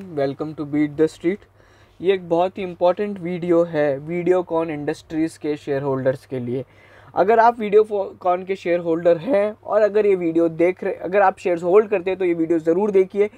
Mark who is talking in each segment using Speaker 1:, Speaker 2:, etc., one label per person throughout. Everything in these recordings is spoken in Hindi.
Speaker 1: welcome to Beat the Street ये एक बहुत ही इंपॉर्टेंट वीडियो है वीडियो कॉन इंडस्ट्रीज़ के शेयर होल्डर्स के लिए अगर आप वीडियो कॉन के शेयर होल्डर हैं और अगर ये वीडियो देख रहे अगर आप शेयर होल्ड करते हैं तो ये वीडियो ज़रूर देखिए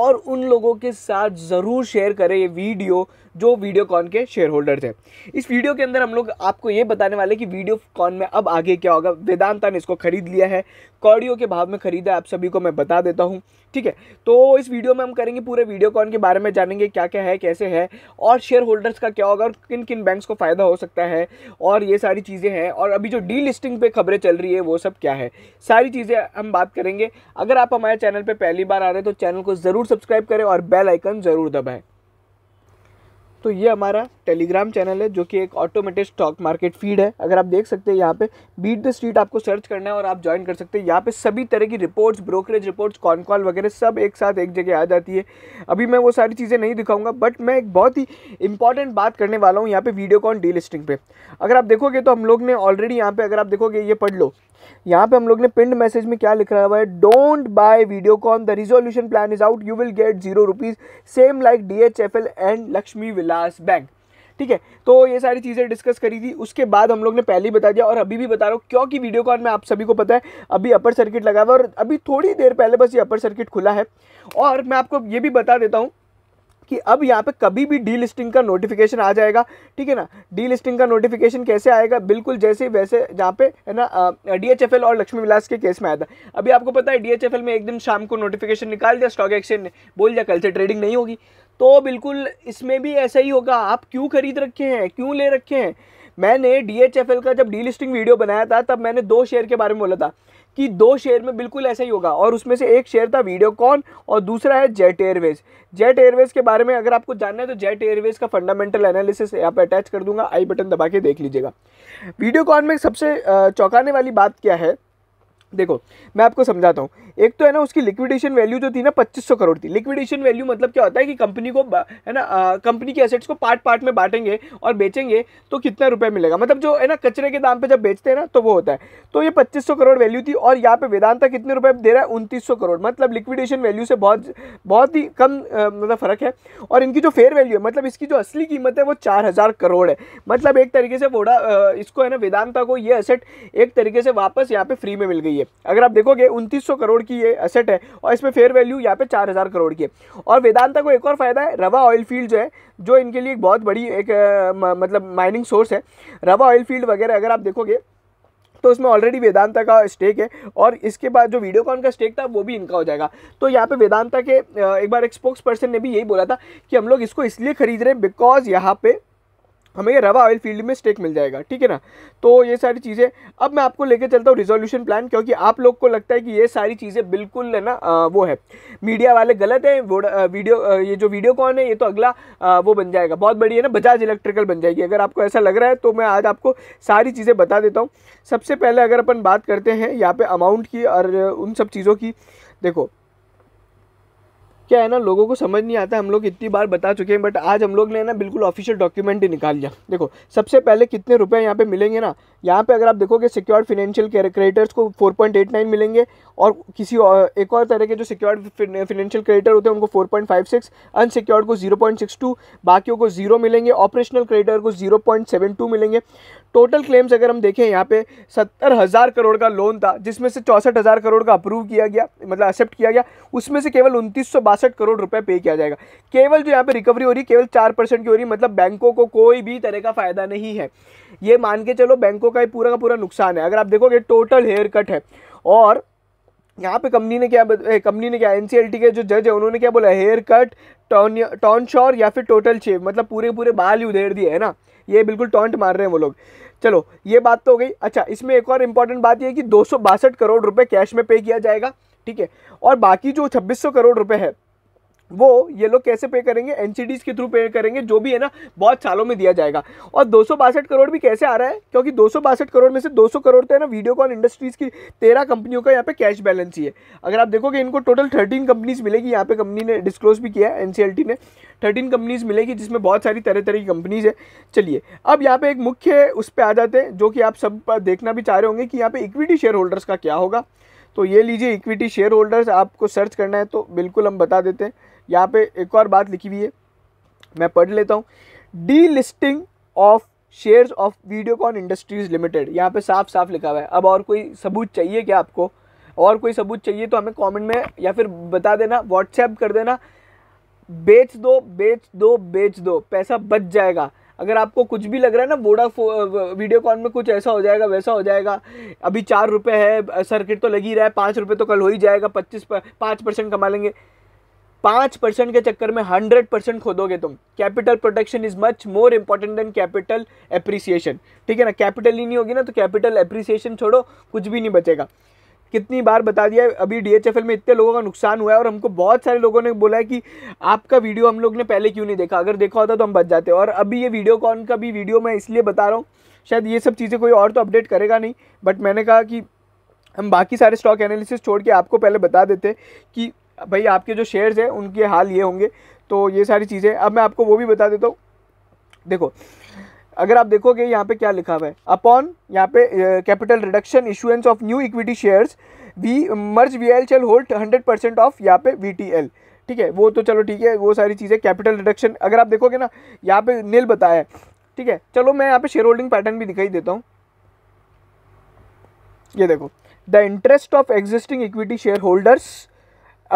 Speaker 1: और उन लोगों के साथ ज़रूर शेयर करें ये वीडियो जो वीडियो कॉन के शेयर होल्डर थे इस वीडियो के अंदर हम लोग आपको ये बताने वाले कि वीडियो कॉन में अब आगे क्या होगा वेदांता ने इसको खरीद लिया है कौड़ियों के भाव में खरीदा आप सभी को मैं बता देता हूँ ठीक है तो इस वीडियो में हम करेंगे पूरे वीडियो कॉन के बारे में जानेंगे क्या क्या है कैसे है और शेयर होल्डर्स का क्या होगा और किन किन बैंक्स को फ़ायदा हो सकता है और ये सारी चीज़ें हैं और अभी जो डी लिस्टिंग पे खबरें चल रही है वो सब क्या है सारी चीज़ें हम बात करेंगे अगर आप हमारे चैनल पर पहली बार आ रहे हैं तो चैनल को ज़रूर सब्सक्राइब करें और बेल आइकन ज़रूर दबाएँ तो ये हमारा टेलीग्राम चैनल है जो कि एक ऑटोमेटेड स्टॉक मार्केट फीड है अगर आप देख सकते हैं यहाँ पे बीट द स्ट्रीट आपको सर्च करना है और आप ज्वाइन कर सकते हैं यहाँ पे सभी तरह की reports brokerage reports con call वगैरह सब एक साथ एक जगह आ जाती है अभी मैं वो सारी चीज़ें नहीं दिखाऊंगा बट मैं एक बहुत ही इंपॉर्टेंट बात करने वाला हूँ यहाँ पे वीडियो कॉन डी लिस्टिंग अगर आप देखोगे तो हम लोग ने ऑलरेडी यहाँ पे अगर आप देखोगे ये पढ़ लो यहाँ पे हम लोग ने पिंड मैसेज में क्या लिखा हुआ है don't buy con the resolution plan is out you will get zero rupees same like D H F L and Lakshmi Vilas bank ठीक है तो ये सारी चीज़ें डिस्कस करी थी उसके बाद हम लोग ने पहले ही बता दिया और अभी भी बता रहा हूँ क्योंकि वीडियो कॉन में आप सभी को पता है अभी अपर सर्किट लगा हुआ और अभी थोड़ी देर पहले बस ये अपर सर्किट खुला है और मैं आपको ये भी बता देता हूँ कि अब यहाँ पे कभी भी डी लिस्टिंग का नोटिफिकेशन आ जाएगा ठीक है ना डी लिस्टिंग का नोटिफिकेशन कैसे आएगा बिल्कुल जैसे वैसे जहाँ पे है ना डी एच एफ एल और लक्ष्मी विलास के केस में आया था अभी आपको पता है डी एच एफ एल में एक दिन शाम को नोटिफिकेशन निकाल दिया स्टॉक एक्सचेंज ने बोल दिया कल से ट्रेडिंग नहीं होगी तो बिल्कुल इसमें भी ऐसा ही होगा आप क्यों खरीद रखे हैं क्यों ले रखे हैं मैंने डी एच एफ एल का जब डी लिस्टिंग वीडियो बनाया था तब मैंने दो शेयर के बारे में बोला था कि दो शेयर में बिल्कुल ऐसा ही होगा और उसमें से एक शेयर था वीडियोकॉन और दूसरा है जेट एयरवेज जेट एयरवेज के बारे में अगर आपको जानना है तो जेट एयरवेज का फंडामेंटल एनालिसिस यहाँ पर अटैच कर दूंगा आई बटन दबा के देख लीजिएगा वीडियोकॉन में सबसे चौंकाने वाली बात क्या है देखो मैं आपको समझाता हूँ एक तो है ना उसकी लिक्विडेशन वैल्यू जो थी ना 2500 करोड़ थी लिक्विडेशन वैल्यू मतलब क्या होता है कि कंपनी को है ना कंपनी के एसेट्स को पार्ट पार्ट में बांटेंगे और बेचेंगे तो कितना रुपए मिलेगा मतलब जो है ना कचरे के दाम पे जब बेचते हैं ना तो वो होता है तो ये पच्चीस करोड़ वैल्यू थी और यहाँ पे वेदांता कितने रुपये दे रहा है उनतीस करोड़ मतलब लिक्विडेशन वैल्यू से बहुत बहुत ही कम मतलब फ़र्क है और इनकी जो फेयर वैल्यू है मतलब इसकी जो असली कीमत है वो चार करोड़ है मतलब एक तरीके से वोडा इसको है ना वेदांता को ये असेट एक तरीके से वापस यहाँ पे फ्री में मिल गई है है अगर आप देखोगे उनतीस करोड़ की ये असेट है और इसमें फेयर वैल्यू यहाँ पे चार करोड़ की है और वेदांता को एक और फ़ायदा है रवा ऑयल फील्ड जो है जो इनके लिए एक बहुत बड़ी एक मतलब माइनिंग सोर्स है रवा ऑयल फील्ड वगैरह अगर आप देखोगे तो उसमें ऑलरेडी वेदांता का स्टेक है और इसके बाद जो वीडियोकॉन का स्टेक था वो भी इनका हो जाएगा तो यहाँ पे वेदांता के एक बार एक स्पोक्स पर्सन ने भी यही बोला था कि हम लोग इसको इसलिए खरीद रहे हैं बिकॉज यहाँ पे हमें रवा ऑयल फील्ड में स्टेक मिल जाएगा ठीक है ना तो ये सारी चीज़ें अब मैं आपको लेके चलता हूँ रिजोल्यूशन प्लान क्योंकि आप लोग को लगता है कि ये सारी चीज़ें बिल्कुल है ना वो है मीडिया वाले गलत हैं वीडियो ये जो वीडियो कॉन है ये तो अगला वो बन जाएगा बहुत बड़ी है ना बजाज इलेक्ट्रिकल बन जाएगी अगर आपको ऐसा लग रहा है तो मैं आज आपको सारी चीज़ें बता देता हूँ सबसे पहले अगर अपन बात करते हैं यहाँ पर अमाउंट की और उन सब चीज़ों की देखो क्या है ना लोगों को समझ नहीं आता हम लोग इतनी बार बता चुके हैं बट आज हम लोग ने ना बिल्कुल ऑफिशियल डॉक्यूमेंट ही निकाल लिया देखो सबसे पहले कितने रुपए यहाँ पे मिलेंगे ना यहाँ पे अगर आप देखोगे सिक्योर्ड फिनेंशियल क्रेडिटर्स को 4.89 मिलेंगे और किसी और, एक और तरह के जो सिक्योर्ड फाइनेंशियल क्रेडिटर होते हैं उनको फोर अनसिक्योर्ड को जीरो बाकियों को जीरो मिलेंगे ऑपरेशनल क्रेडिटर को जीरो मिलेंगे टोटल क्लेम्स अगर हम देखें यहाँ पे सत्तर हज़ार करोड़ का लोन था जिसमें से चौंसठ हज़ार करोड़ का अप्रूव किया गया मतलब एक्सेप्ट किया गया उसमें से केवल उनतीस सौ बासठ करोड़ रुपए पे किया जाएगा केवल जो यहाँ पे रिकवरी हो रही है केवल चार परसेंट की हो रही है मतलब बैंकों को कोई भी तरह का फायदा नहीं है ये मान के चलो बैंकों का ही पूरा का पूरा नुकसान है अगर आप देखोगे टोटल हेयर कट है और यहाँ पे कंपनी ने क्या कंपनी ने क्या एन के जो जज है उन्होंने क्या बोला हेयर कट टॉन टॉन शॉर या फिर टोटल शेव मतलब पूरे पूरे बाल ही उधेड़ दिए है ना ये बिल्कुल टॉन्ट मार रहे हैं वो लोग चलो ये बात तो हो गई अच्छा इसमें एक और इम्पॉर्टेंट बात यह कि दो करोड़ रुपये कैश में पे किया जाएगा ठीक है और बाकी जो छब्बीस करोड़ रुपये है वो ये लोग कैसे पे करेंगे एन के थ्रू पे करेंगे जो भी है ना बहुत सालों में दिया जाएगा और दो करोड़ भी कैसे आ रहा है क्योंकि दो करोड़ में से 200 करोड़ तो है ना वीडियो कॉल इंडस्ट्रीज़ की तेरह कंपनियों का यहाँ पे कैश बैलेंस ही है अगर आप देखोगे इनको टोटल थर्टीन कंपनीज मिलेगी यहाँ पे कंपनी ने डिस्क्लोज भी किया है एन ने थर्टीन कंपनीज मिलेगी जिसमें बहुत सारी तरह तरह की कंपनीज है चलिए अब यहाँ पे एक मुख्य उस पर आ जाते हैं जो कि आप सब देखना भी चाह रहे होंगे कि यहाँ पे इक्विटी शेयर होल्डर्स का क्या होगा तो ये लीजिए इक्विटी शेयर होल्डर्स आपको सर्च करना है तो बिल्कुल हम बता देते हैं यहाँ पे एक और बात लिखी हुई है मैं पढ़ लेता हूँ delisting of shares of Videocon industries limited यहाँ पे साफ साफ लिखा हुआ है अब और कोई सबूत चाहिए क्या आपको और कोई सबूत चाहिए तो हमें कमेंट में या फिर बता देना व्हाट्सएप कर देना बेच दो बेच दो बेच दो पैसा बच जाएगा अगर आपको कुछ भी लग रहा है ना वोडा वीडियोकॉन में कुछ ऐसा हो जाएगा वैसा हो जाएगा अभी चार रुपये है सर्किट तो लगी रहा है पाँच रुपये तो कल हो ही जाएगा पच्चीस पाँच परसेंट कमा लेंगे पाँच परसेंट के चक्कर में हंड्रेड परसेंट खोदोगे तुम capital protection is much more important than capital appreciation ठीक है ना कैपिटल ही नहीं होगी ना तो कैपिटल एप्रिसिएशन छोड़ो कुछ भी नहीं बचेगा कितनी बार बता दिया अभी डीएचएफएल में इतने लोगों का नुकसान हुआ है और हमको बहुत सारे लोगों ने बोला है कि आपका वीडियो हम लोग ने पहले क्यों नहीं देखा अगर देखा होता तो हम बच जाते और अभी ये वीडियो कॉन का भी वीडियो मैं इसलिए बता रहा हूँ शायद ये सब चीज़ें कोई और तो अपडेट करेगा नहीं बट मैंने कहा कि हम बाकी सारे स्टॉक एनालिसिस छोड़ के आपको पहले बता देते कि भाई आपके जो शेयर्स हैं उनके हाल ये होंगे तो ये सारी चीज़ें अब मैं आपको वो भी बता देता हूँ देखो अगर आप देखोगे यहाँ पे क्या लिखा हुआ है अपॉन यहाँ पे capital reduction issuance of new equity shares we merge we'll shall hold hundred percent of यहाँ पे वी टी एल ठीक है वो तो चलो ठीक है वो सारी चीज़ें कैपिटल रिडक्शन अगर आप देखोगे ना यहाँ पे नील बताया है ठीक है चलो मैं यहाँ पे शेयर होल्डिंग पैटर्न भी दिखाई देता हूँ ये देखो the interest of existing equity share holders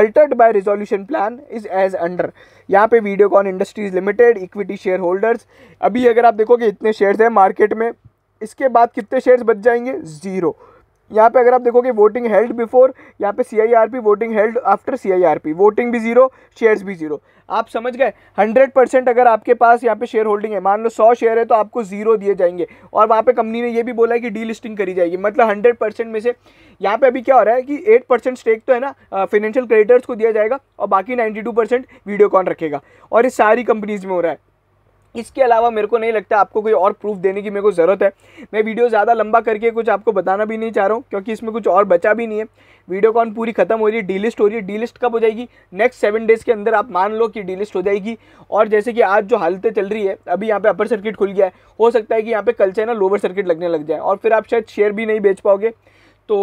Speaker 1: altered by resolution plan is as under यहाँ पे Videocon industries limited equity share holders अभी अगर आप देखोगे इतने शेयर्स हैं मार्केट में इसके बाद कितने शेयर्स बच जाएंगे ज़ीरो यहाँ पे अगर आप देखोगे वोटिंग हेल्ड बिफोर यहाँ पे CIRP voting held after CIRP voting भी जीरो शेयर्स भी जीरो आप समझ गए हंड्रेड परसेंट अगर आपके पास यहाँ पे शेयर होल्डिंग है मान लो सौ शेयर है तो आपको जीरो दिए जाएंगे और वहाँ पे कंपनी ने ये भी बोला है कि डीलिस्टिंग करी जाएगी मतलब हंड्रेड परसेंट में से यहाँ पे अभी क्या हो रहा है कि एट परसेंट स्टेक तो है ना फाइनेंशियल क्रेडिटर्स को दिया जाएगा और बाकी नाइन्टी टू परसेंट वीडियोकॉन रखेगा और ये सारी कंपनीज में हो रहा है इसके अलावा मेरे को नहीं लगता आपको कोई और प्रूफ देने की मेरे को ज़रूरत है मैं वीडियो ज़्यादा लंबा करके कुछ आपको बताना भी नहीं चाह रहा हूँ क्योंकि इसमें कुछ और बचा भी नहीं है वीडियो कॉन पूरी खत्म हो रही है डीलिस्ट हो रही है डीलिस्ट कब हो जाएगी नेक्स्ट सेवन डेज़ के अंदर आप मान लो कि डीलिस्ट हो जाएगी और जैसे कि आज जो हालतें चल रही है अभी यहाँ पर अपर सर्किट खुल गया है हो सकता है कि यहाँ पर कल से ना लोअर सर्किट लगने लग जाए और फिर आप शायद शेयर भी नहीं बेच पाओगे तो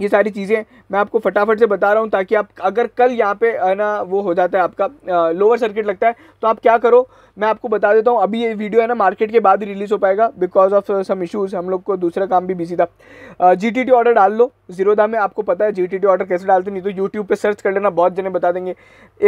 Speaker 1: ये सारी चीज़ें मैं आपको फटाफट से बता रहा हूँ ताकि आप अगर कल यहाँ पे ना वो हो जाता है आपका लोअर सर्किट लगता है तो आप क्या करो मैं आपको बता देता हूँ अभी ये वीडियो है ना मार्केट के बाद रिलीज़ हो पाएगा बिकॉज ऑफ सम इशूज़ हम लोग को दूसरा काम भी बिजी था जी टी ऑर्डर डाल लो जीरोदा में आपको पता है जी टी ऑर्डर कैसे डालते नहीं तो यूट्यूब पर सर्च कर लेना बहुत जने बता देंगे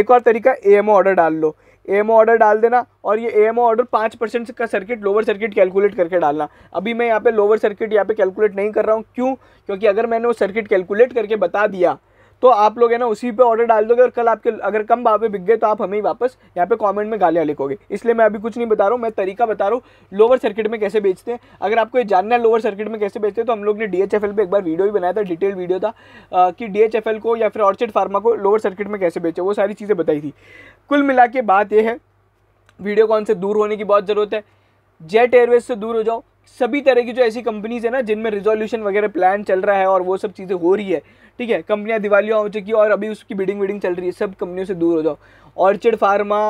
Speaker 1: एक और तरीका ए ऑर्डर डाल लो एम ऑर्डर डाल देना और ये एम ऑर्डर पाँच परसेंट का सर्किट लोअर सर्किट कैलकुलेट करके डालना अभी मैं यहाँ पे लोअर सर्किट यहाँ पे कैलकुलेट नहीं कर रहा हूँ क्यों क्योंकि अगर मैंने वो सर्किट कैलकुलेट करके बता दिया तो आप लोग है ना उसी पे ऑर्डर डाल दोगे और कल आपके अगर कम भाव पे बिक गए तो आप हमें ही वापस यहाँ पे कमेंट में गालियाँ लिखोगे इसलिए मैं अभी कुछ नहीं बता रहा हूँ मैं तरीका बता रहा हूँ लोअर सर्किट में कैसे बेचते हैं अगर आपको ये जानना है लोअर सर्किट में कैसे बेचते हैं तो हम लोग ने डी एच पे एक बार वीडियो भी बनाया था डिटेल वीडियो था आ, कि डी को या फिर ऑर्चिड फार्मा को लोअर सर्किट में कैसे बेचे वो सारी चीज़ें बताई थी कुल मिला के बात यह है वीडियो कॉन से दूर होने की बहुत ज़रूरत है जेट एयरवेज से दूर हो जाओ सभी तरह की जो ऐसी कंपनीज है ना जिनमें रिजोल्यूशन वगैरह प्लान चल रहा है और वो सब चीज़ें हो रही है ठीक है कंपनियां दिवालियाँ हो चुकी और अभी उसकी बिडिंग विडिंग चल रही है सब कंपनियों से दूर हो जाओ ऑर्चिड फार्मा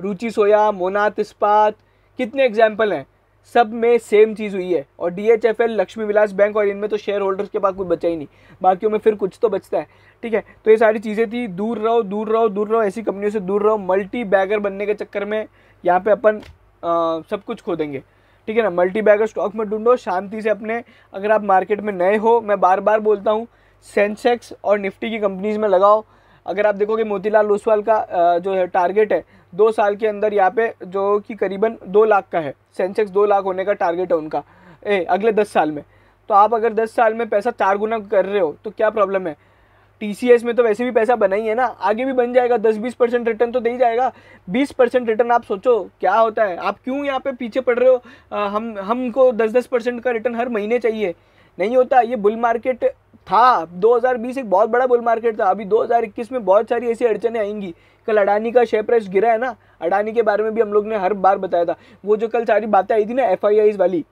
Speaker 1: रुचि सोया मोनात इस्पात कितने एग्जाम्पल हैं सब में सेम चीज़ हुई है और D H F L Lakshmi Vilas bank और इनमें तो शेयर होल्डर्स के पास कुछ बचा ही नहीं बाकियों में फिर कुछ तो बचता है ठीक है तो ये सारी चीज़ें थी दूर रहो दूर रहो दूर रहो ऐसी कंपनियों से दूर रहो मल्टी बैगर बनने के चक्कर में यहाँ पे अपन आ, सब कुछ खो देंगे ठीक है ना मल्टी बैगर स्टॉक में ढूंढो शांति से अपने अगर आप मार्केट में नए हो मैं बार बार बोलता हूँ सेंसेक्स और निफ्टी की कंपनीज़ में लगाओ अगर आप देखोगे मोतीलाल ओसवाल का जो है टारगेट है दो साल के अंदर यहाँ पे जो कि करीबन दो लाख का है सेंसेक्स दो लाख होने का टारगेट है उनका ए अगले दस साल में तो आप अगर दस साल में पैसा चार गुना कर रहे हो तो क्या प्रॉब्लम है टीसीएस में तो वैसे भी पैसा बना ही है ना आगे भी बन जाएगा दस बीस परसेंट रिटर्न तो दे ही जाएगा बीस परसेंट रिटर्न आप सोचो क्या होता है आप क्यों यहाँ पे पीछे पड़ रहे हो आ, हम हमको दस दस परसेंट का रिटर्न हर महीने चाहिए नहीं होता ये बुल मार्केट था 2020 एक बहुत बड़ा बुल मार्केट था अभी 2021 में बहुत सारी ऐसी अड़चने आएंगी कल अडानी का शेयर प्राइस गिरा है ना अडानी के बारे में भी हम लोग ने हर बार बताया था वो जो कल सारी बातें आई थी ना एफ वाली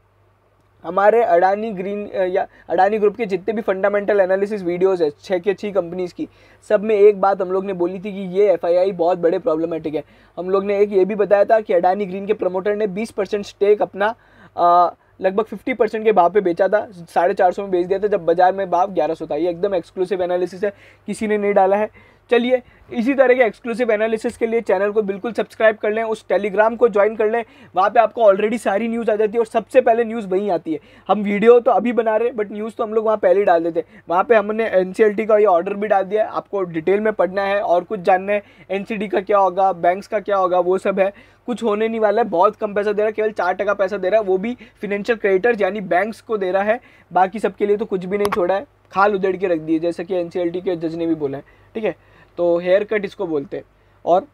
Speaker 1: हमारे अडानी ग्रीन या अडानी ग्रुप के जितने भी फंडामेंटल एनालिसिस वीडियोस है छः के छः कंपनीज़ की सब में एक बात हम लोग ने बोली थी कि ये एफआईआई बहुत बड़े प्रॉब्लमेटिक है हम लोग ने एक ये भी बताया था कि अडानी ग्रीन के प्रमोटर ने 20 परसेंट स्टेक अपना लगभग 50 परसेंट के भाव पे बेचा था साढ़े चार सौ में बेच दिया था जब बाजार में भाव ग्यारह सौ था ये एकदम एक्सक्लूसिव एनालिसिस है किसी ने नहीं डाला है चलिए इसी तरह के एक्सक्लूसिव एनालिसिस के लिए चैनल को बिल्कुल सब्सक्राइब कर लें उस टेलीग्राम को ज्वाइन कर लें वहाँ पे आपको ऑलरेडी सारी न्यूज़ आ जाती है और सबसे पहले न्यूज़ वहीं आती है हम वीडियो तो अभी बना रहे हैं बट न्यूज़ तो हम लोग वहाँ पहले ही डाल देते हैं वहाँ पे हमने एन का ये ऑर्डर भी डाल दिया है आपको डिटेल में पढ़ना है और कुछ जानना है एन का क्या होगा बैंक्स का क्या होगा वो सब है कुछ होने नहीं वाला है बहुत कम पैसा दे रहा है केवल चार टका पैसा दे रहा है वो भी फिनेंशियल क्रेडिटर्स यानी बैंक्स को दे रहा है बाकी सबके लिए तो कुछ भी नहीं छोड़ा है खाल उधेड़ के रख दिए जैसे कि एन के जज ने भी बोला है ठीक है तो हेयर कट इसको बोलते हैं और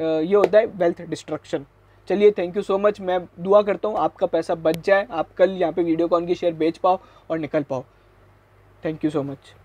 Speaker 1: ये होता है वेल्थ डिस्ट्रक्शन चलिए थैंक यू सो मच मैं दुआ करता हूँ आपका पैसा बच जाए आप कल यहाँ पे वीडियो कॉन की शेयर बेच पाओ और निकल पाओ थैंक यू सो मच